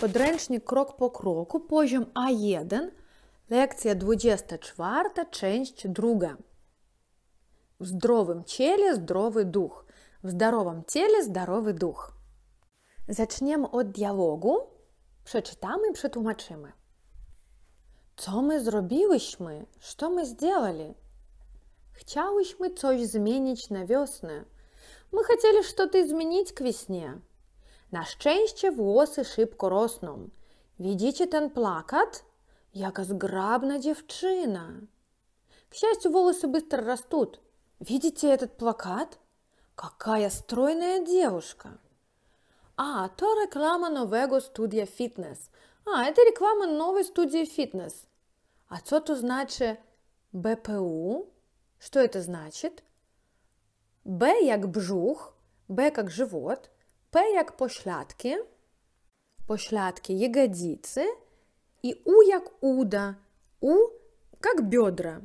Podręcznik krok po kroku, poziom A1, lekcja 24, część druga. W zdrowym ciele zdrowy duch. W zdrowym ciele zdrowy duch. Zaczniemy od dialogu, przeczytamy i przetłumaczymy. Co my zrobiłyśmy? Co my сделали? Chciałyśmy coś zmienić na wiosnę. Мы хотели что-то изменить к весне. Na szczęście włosy szybko rosną. Видите ten плакат? Jaka zgrabna dziewczyna! К счастью, волосы быстро растут. Видите этот плакат? Какая стройная девушка! А, то реклама нового студия фитнес. А, это реклама новой студии фитнес. А что то значит БПУ? Что это значит? Б как бжух, Б как живот – П як пошлятки, пошлятки ягодицы. И У як уда, У как бедра.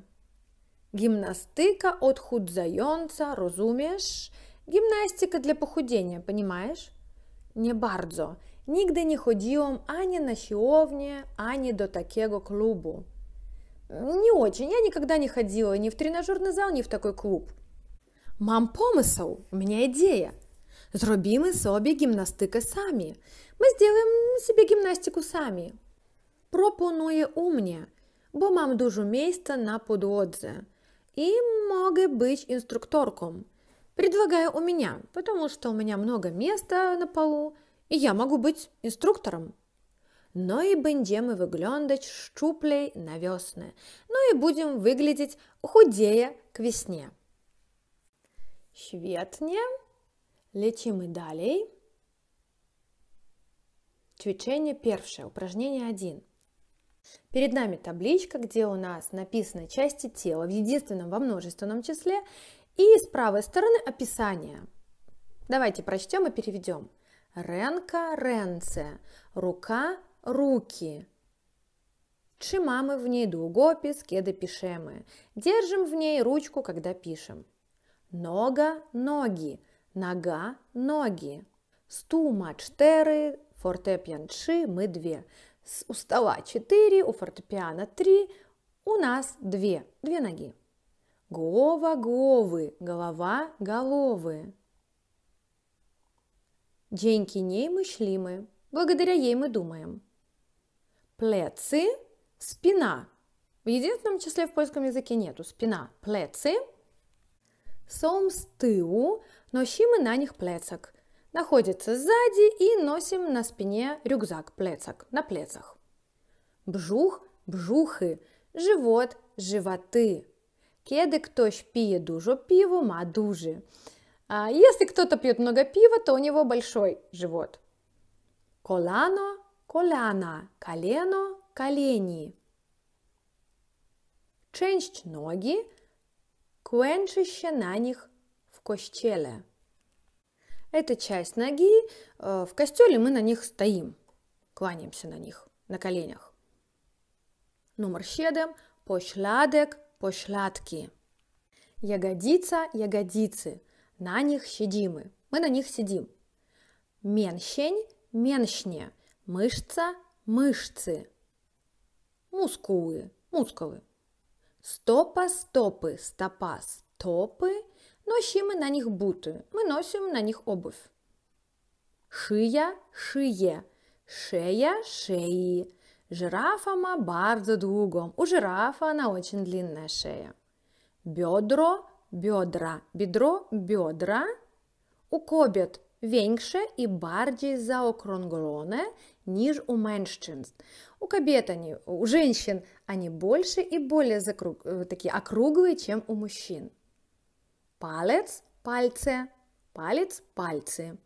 Гимнастика от худзаёнца, разумеешь? Гимнастика для похудения, понимаешь? Не бардзо. Нигде не ходіом ані на хіовні, ані до такого клубу. Не очень, я никогда не ходила ни в тренажерный зал, ни в такой клуб. Мам помысл, у меня идея. Зробімо собі гімнастики самі. Ми зробимо собі гімнастику самі. Пропонує умні, бо мам дуже місце на подводзе. І може бути інструкторком. Предлагаю у меня, потому что у меня много места на полу, и я могу быть инструктором. Но и будем мы выглядеть щуплей на весны, но ну и будем выглядеть худее к весне. Шветне. Lecimy dalej. Ćwiczenie pierwsze, упражнение 1. Перед нами табличка, где у нас написаны части тела в единственном во множественном числе и с правой стороны описание. Давайте прочтем и переведем. Ренка – ренце, рука – руки. Чимамы в ней дугопис, кеды пишемы. Держим в ней ручку, когда пишем. Нога – ноги. Нога – ноги. Стума – четыре, фортепиан – три, мы две. У стола четыре, у фортепиано три, у нас две, две ноги. голова, головы, голова – головы. Деньги ней мы шлимы, благодаря ей мы думаем. Плецы – спина. В единственном числе в польском языке нету спина. Плецы – Сом с Носим мы на них плецак. Находится сзади и носим на спине рюкзак, плецак, на плецах. Бжух, бжухи, живот, животы. Кеды кто пьет дужо пиво, ма дужи. А если кто-то пьет много пива, то у него большой живот. Колано, коляна, колено, колени. Ченщ ноги, квенчище на них kościele. Это часть ноги. Э, в костеле мы на них стоим, кланяемся на них, на коленях. Номер 7. пошладек, пошладки. Ягодица, ягодицы. На них сидимы. Мы на них сидим. Меншень, менщне. Мышца, мышцы. Мускулы, мускулы. Стопа, стопы, стопа, стопы, Носимо на них буты, мы носим на них обувь. Шия – шие, шея – шеи. Жирафа ма бардзо дугом. У жирафа она очень длинная шея. Бедро – бедра, бедро – бедра. У кобет większe и bardziej zaokrąglone niż у mężczyzn. У кобет они, у женщин они больше и более закруг, э, такие округлые, чем у мужчин. Палець пальце, пальцы.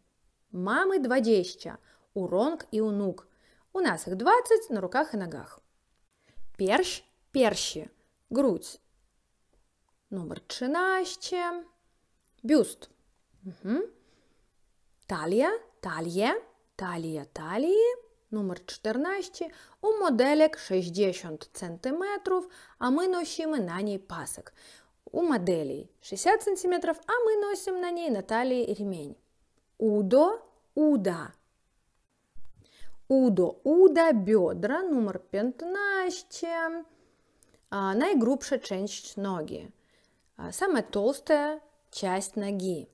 мамы два двадєща уронг и унук. У нас их 20 на руках и ногах. Перш перщи, Грудь. Номер 13. Бюст. Угу. Талія, талия, талія, талії. Номер 14. У моделек 60 см, а мы ношімо на ней пасик. У моделей 60 сантиметров, а мы носим на ней на талии ремень. Удо, уда. Удо, уда, бедра, номер 15. А, Найгрубша часть ноги. А, самая толстая часть ноги.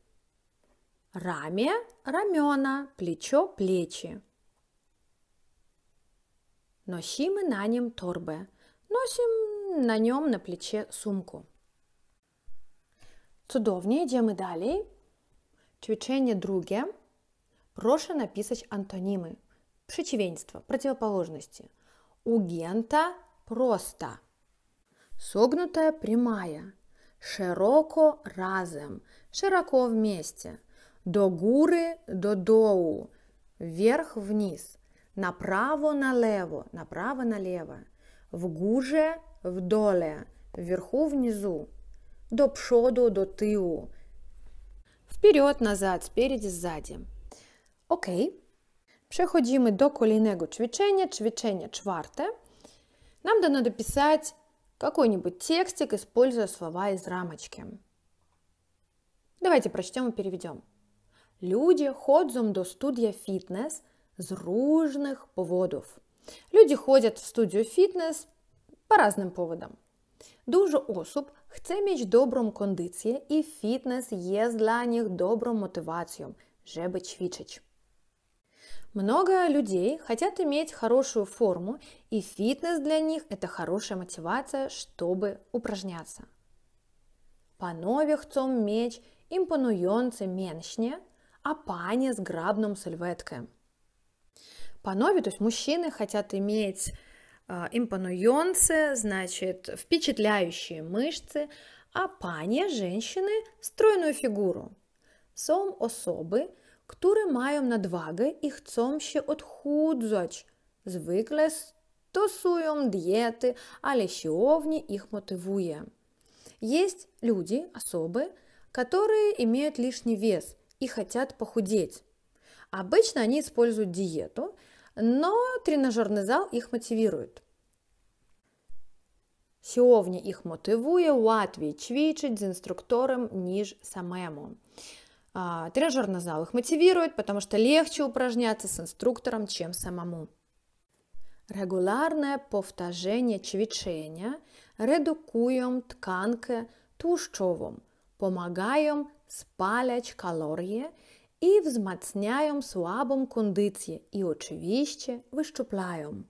Раме, рамена, плечо, плечи. Носимы на нем торбе. Носим на нем на плече сумку. Cudownie, idziemy dalej. Ćwiczenie drugie. Proszę napisać antonimy. Przeciwieństwo, противоположности. Угента просто. Согнутая прямая. Широко разом. Широко вместе. До гуры, до доу. Вверх-вниз. Направо-налево. Направо-налево. В в доле. Вверху-внизу до пшоду, до тилу. Вперед, назад, спереді, сзади Окей. Przechodzimy до kolejnego чвичения ćwiczenie czwarte. Нам дано дописать какой-нибудь текстик, используя слова из рамочки. Давайте прочтем и переведем. Люди ходзом до студия фитнес с ружных поводов. Люди ходят в студию фитнес по разным поводам. Дуже osób chce mieć добром kondycję і фітнес є для них добром мотивацией, żeby чвічеч. Много людей хотят иметь хорошую форму, и фитнес для них – это хорошая мотивация, чтобы упражняться. Панове хцом меч імпонуйонце меншне, а пане с грабным сильветкой. Панове, то есть мужчины, хотят иметь а, импонуйонце, значит, впечатляющие мышцы, а пані женщины – стройную фигуру. Сом особы, которые mają nadwagę i chcą się odchudzać. Zwykle стосуем диеты, ale а siłownie их motywuje. Есть люди, особы, которые имеют лишний вес и хотят похудеть. Обычно они используют диету – но тренажерный зал их мотивирует. Сьогодні їх мотивує Латвій чвічить з инструктором, ніж самому. А, тренажерный зал их мотивирует, потому что легче упражняться с инструктором, чем самому. Регулярне повторення чвічення редукує тканки тушчовим, помагаєм спалять калорії i wzmacniają słabą kondycję i oczywiście wyszczuplają.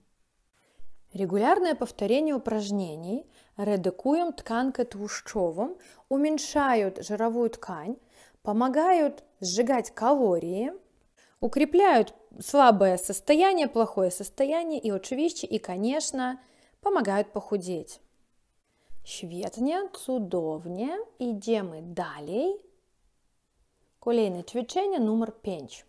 Регулярное повторение упражнений редукуем тканку тłuszczową, уменьшают жировую ткань, помогают сжигать калории, укрепляют слабое состояние, плохое состояние и очевидно, и, конечно, помогают похудеть. Świetnie, cudownie. мы dalej. Колейное отвечение номер пять.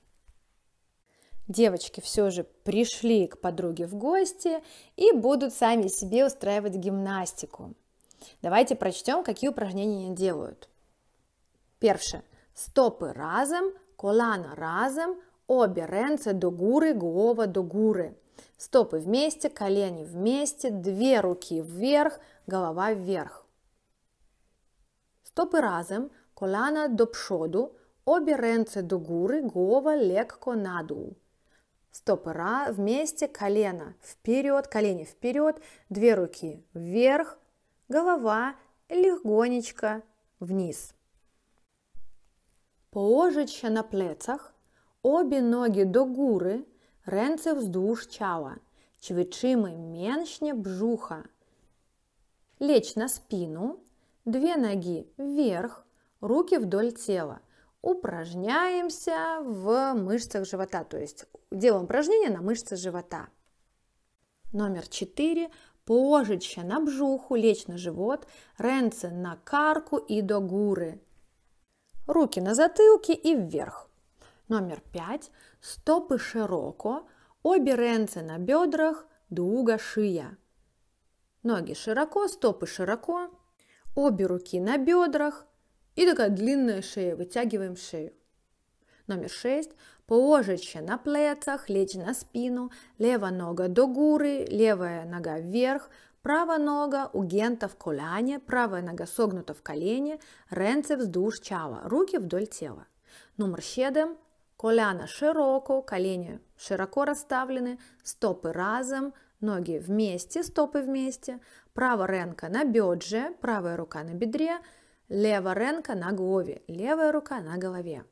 Девочки все же пришли к подруге в гости и будут сами себе устраивать гимнастику. Давайте прочтем, какие упражнения делают. Первое: Стопы разом, колана разом, обе ренце до гуры, голова до гуры. Стопы вместе, колени вместе, две руки вверх, голова вверх. Стопы разом, колана до пшоду, Обе ренцы дугуры гова легко наду. Стопора вместе колено вперед, колени вперед, две руки вверх, голова легонечко вниз. Положича на плецах, обе ноги до гуры, ренце вздуш чала, чвечимы меншне бжуха. Лечь на спину, две ноги вверх, руки вдоль тела упражняемся в мышцах живота, то есть делаем упражнение на мышцы живота. Номер четыре: Положище на бжуху, лечь на живот, ренцы на карку и до гуры. Руки на затылке и вверх. Номер пять: Стопы широко, обе ренцы на бедрах, дуга шия. Ноги широко, стопы широко, обе руки на бедрах, и такая длинная шея, вытягиваем шею. Номер шесть. Положечься на плечах, лечь на спину, левая нога до гуры, левая нога вверх, правая нога угента в коляне, правая нога согнута в колене, ренце вздуш чава, руки вдоль тела. Номер седем. Коляна широко, колени широко расставлены, стопы разом, ноги вместе, стопы вместе, правая ренка на бедже, правая рука на бедре, Лева на голове, левая рука на голове,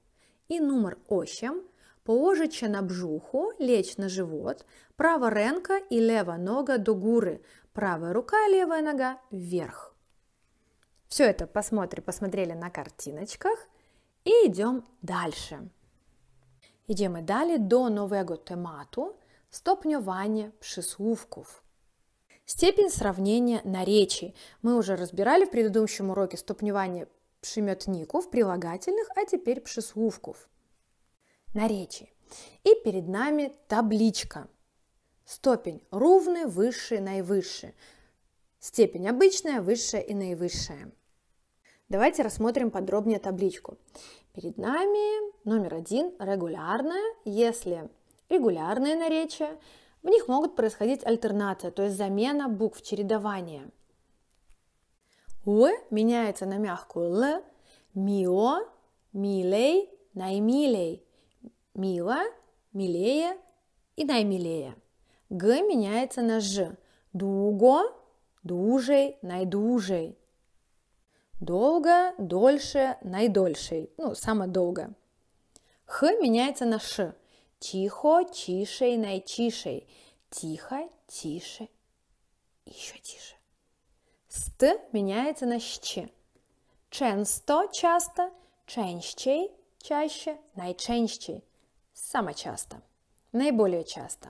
и номер 8. Положичи на бжуху, лечь на живот, права ренка и лева нога до гуры, правая рука и левая нога вверх. Все это посмотрим, посмотрели на картиночках и идем дальше. Идем Йдемо далее до нового темату стопнювання прислівків. Степень сравнения наречий. Мы уже разбирали в предыдущем уроке ступневание пшеметников, прилагательных, а теперь пшесловков. Наречий. И перед нами табличка. Степень ровный, высший, наивысший. Степень обычная, высшая и наивысшая. Давайте рассмотрим подробнее табличку. Перед нами номер один – Регулярная, если регулярное наречие – в них могут происходить альтернация, то есть замена букв, чередование. У меняется на мягкую л, мио, милей, наймилей, мила, милее и наймилее. Г меняется на ж, дуго, дужей, найдужей. Долго, дольше, найдольшей, ну, само долго. Х меняется на ш, Тихо, тише, и наитише. Тихо, тише, еще тише. Ст меняется на щ. Często, часто, częściej, чаще, наичаще, само часто, наиболее часто.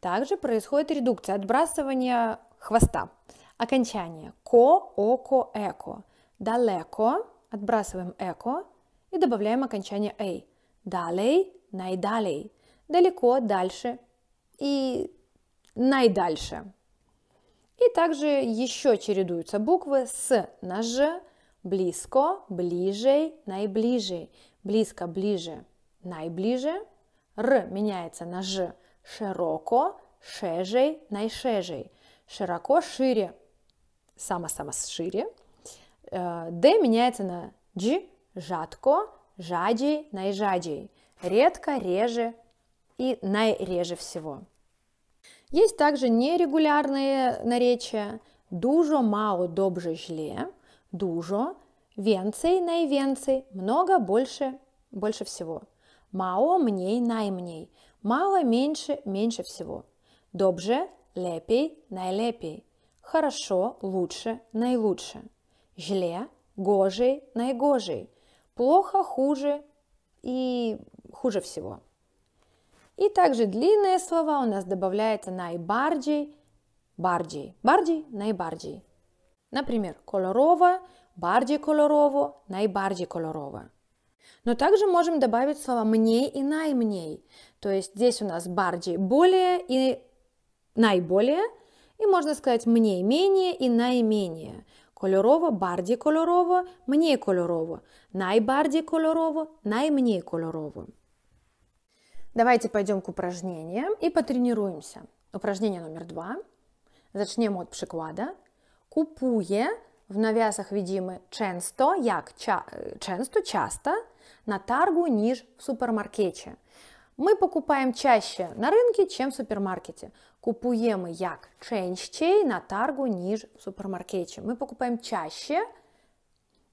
Также происходит редукция, отбрасывание хвоста, окончание ко, око, эко. Далеко отбрасываем эко и добавляем окончание эй. Далей наjdalej, далеко, дальше и найдальше. И также еще чередуются буквы с на «ж», близко, ближе, наиближе, близко, ближе, наиближе. Р меняется на «ж», широко, шежей, наишежей, широко, шире, само-само шире. «Э», Д меняется на «дж», жатко, жаджей, наижаджей, редко, реже и наиреже всего. Есть также нерегулярные наречия дужо, мало добже жле», «дуже», «венцей наивенцей», «много больше, больше всего», «мао мней наймней», «мало меньше, меньше всего», «добже», «лепей», найлепей, «хорошо», «лучше», «наилучше», «жле», «гожей», найгожей, «плохо», «хуже» и хуже всего. И также длинные слова у нас добавляется наибарджей, барджей, барджей, наибарджей. Например, колорова, барджи колорово, наибарджи колорово. Но также можем добавить слова «мне» и «наимней». То есть здесь у нас барджи «более» и «наиболее», и можно сказать «мне менее» и «наименее». Кольорово, барді кольорово, мені кольорово, найбарді кольорово, наймені кольорово. Давайте пойдем к упражнениям и потренируемся. Упражнение номер два. Зачнем от приклада. Купує в нав'язах відіми часто, як ча, э, часто, часто на таргу, ниж в супермаркеті. Ми покупаємо чаще на рынке, чем в супермаркете. Купуємо як ченщей на таргу, ниж в супермаркеті. Ми покупаємо чаще.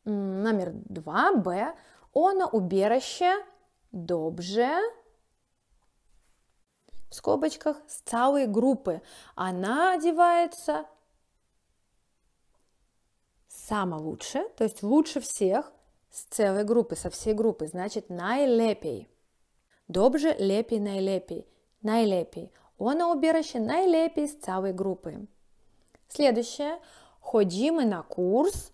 Номер два. Б. Оно убіраще добже в скобочках, с целой группы. Она одевается самое лучше, то есть лучше всех с целой группы, со всей группы, значит найлепей. Добже лепей найлепей, найлепей. Она убираще найлепей с целой группы. Следующее. Ходимо на курс.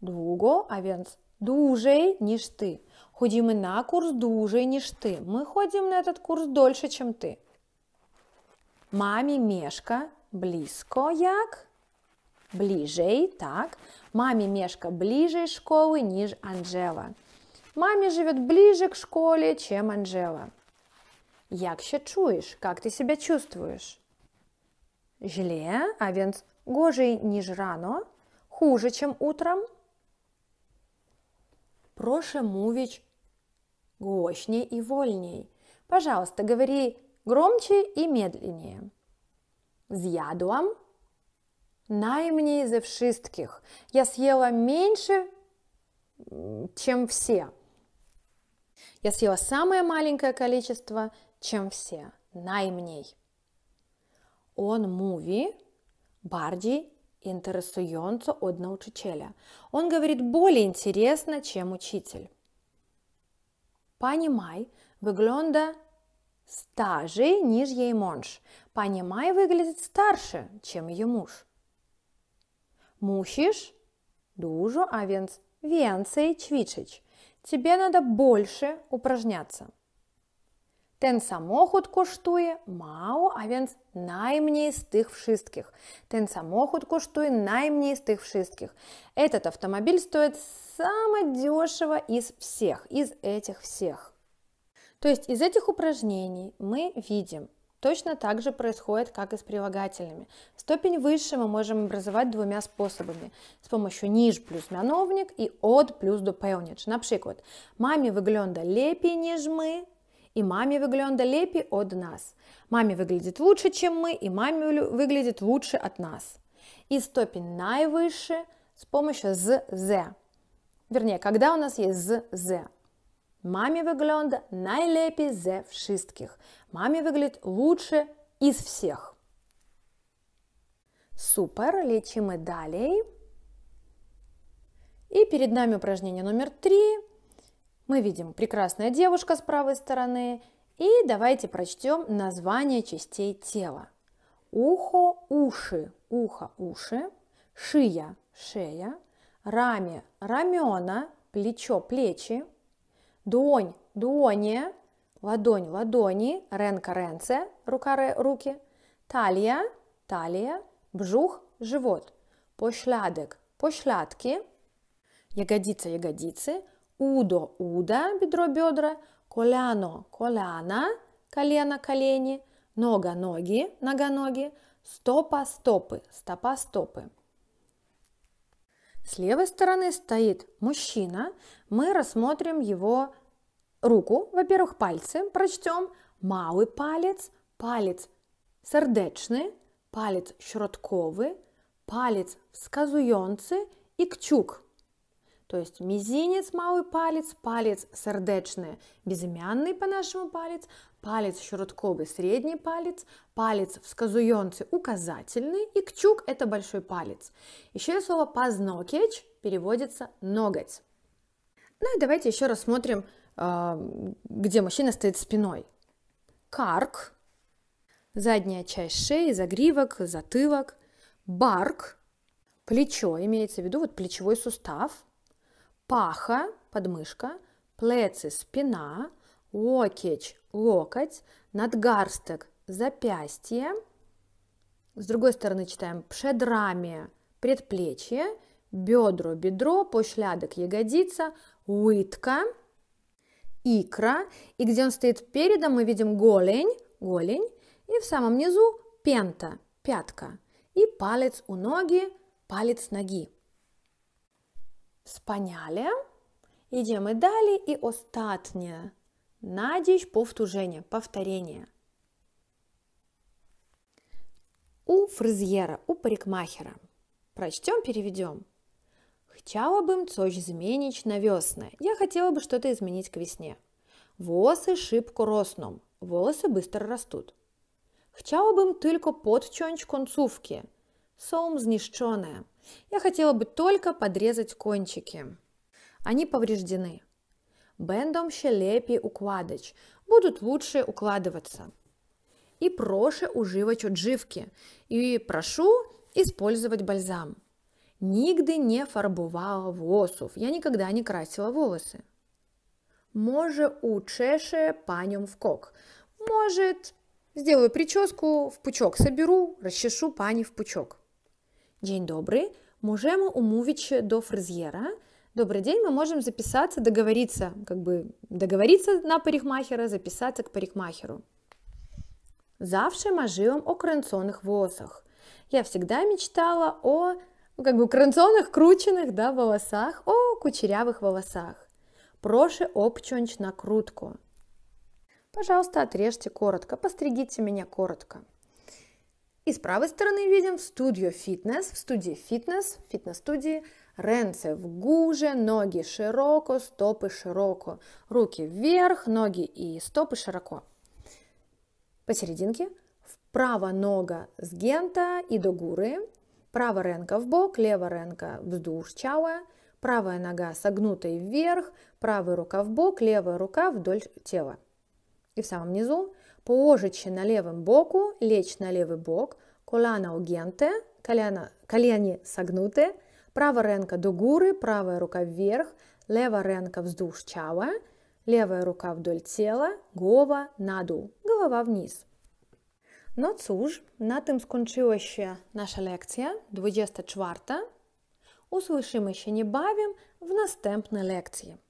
дуго, а więc дужей niż ty. Ходімо на курс дуже, ніж ти. Мы ходим на этот курс дольше, чем ты. Мамі мешка близко, як? Ближей, так. Мамі мешка ближей школы, ніж Анжела. Мамі живет ближе к школе, чем Анжела. Як ще чуєш? Как ты себя чувствуешь? Жле, а więc гожей, ніж рано, хуже, чем утром. Проше мовіч гощней и вольней. Пожалуйста, говори громче и медленнее. З'ядуам наймней за wszystkich. Я съела меньше, чем все. Я съела самое маленькое количество, чем все. Наймней. Он муви барди интересуется от учителя. Он говорит более интересно, чем учитель. Pani выглядит старше, ніж jej mąż. Pani выглядит старше, чем ее муж. Мусишь дуже, а венц, венцей ćwiczyć. Тебе надо больше упражняться. Тен samochód коштує mało, а więc najmniej z tych wszystkich. Ten samochód kosztuje najmniej z tych wszystkich. Этот автомобиль стоит самое дешево из всех, із этих всех. То есть из этих упражнений мы видим, Точно так же происходит, как и с прилагательными. Степень выше мы можем образовать двумя способами. С помощью ниж плюс мяновник и от плюс допелнич. Наприклад, мамі вигляда лепей, ніж ми, и маме выглянда лепи от нас. Маме выглядит лучше, чем мы, и маме выглядит лучше от нас. И степень наивыше с помощью з, з. Вернее, когда у нас есть з, з. Маме выглянда найлепи з вшистких. Маме выглядит лучше из всех. Супер, лечим и далее. И перед нами упражнение номер три. Мы видим прекрасная девушка с правой стороны. И давайте прочтем название частей тела. Ухо – уши, ухо – уши, шия – шея, раме – рамена, плечо – плечи, донь, дуоне, ладонь – ладони, ренка – ренце, рука – руки, талия – талия, бжух – живот, пошлядок – пошлядки, ягодица – ягодицы – Удо – уда, бедро, бедра. Коляно – коляна, колено, колени. Нога – ноги, нога, ноги. Стопа – стопы, стопа – стопы. С левой стороны стоит мужчина. Мы рассмотрим его руку. Во-первых, пальцы прочтем. Малый палец, палец сердечный, палец щротковый, палец вказуйонцы и кчук – то есть мизинец, малый палец, палец сердечный, безымянный по-нашему палец, палец щуротковый, средний палец, палец вказуемцы указательный и кчук – это большой палец. Еще и слово «познокеч» переводится «ноготь». Ну и давайте еще рассмотрим, а, где мужчина стоит спиной. Карк – задняя часть шеи, загривок, затылок. Барк – плечо, имеется в виду вот плечевой сустав – паха, подмышка, плецы, спина, локеч, локоть, надгарсток, запястье. С другой стороны читаем пшедрамие, предплечье, бедро, бедро, пошлядок, ягодица, уитка, икра. И где он стоит передом, мы видим голень, голень. И в самом низу пента, пятка. И палец у ноги, палец ноги wspaniale. Idziemy dalej i ostatnie. Na dziś powtórzenie, powtórzenie. У фрезьера, у парикмахера. Прочтем, переведем. Chciałabym coś zmienić na wiosnę. Я хотела бы что-то изменить к весне. Волосы шибко росном. Волосы быстро растут. Chciałabym tylko podciąć końcówki. Są zniszczone. Я хотела бы только подрезать кончики. Они повреждены. Бендом щелепи лепі Будут лучше укладываться. И проше уживать отживки. И прошу использовать бальзам. Нигде не фарбувала волосов. Я никогда не красила волосы. Може учеше панем в кок. Может, сделаю прическу, в пучок соберу, расчешу пани в пучок. Dzień dobry. Możemy umówić до фрезьера. Добрый день, мы можем записаться, договориться, как бы договориться на парикмахера, записаться к парикмахеру. Завше мажиом о кранционных волосах. Я всегда мечтала о ну, как бы кранционных, крученных да, волосах, о кучерявых волосах. Проши обчонч накрутку. Пожалуйста, отрежьте коротко, постригите меня коротко. И с правой стороны видим студию фитнес, в студии фитнес, фитнес-студии, ренце в гуже, ноги широко, стопы широко, руки вверх, ноги и стопы широко. Посерединке вправо нога с гента и до гуры, право ренка в бок, лево ренка вздуш чала, правая нога согнутая вверх, правая рука в бок, левая рука вдоль тела. И в самом низу положите на левом боку, лечь на левый бок, колено угенте, колено, колени согнуты, правая ренка до гуры, правая рука вверх, левая ренка вздуш чава, левая рука вдоль тела, гова наду, голова вниз. No cóż, na tym skończyła się nasza lekcja Услышим Usłyszymy не бавим в наступной лекции.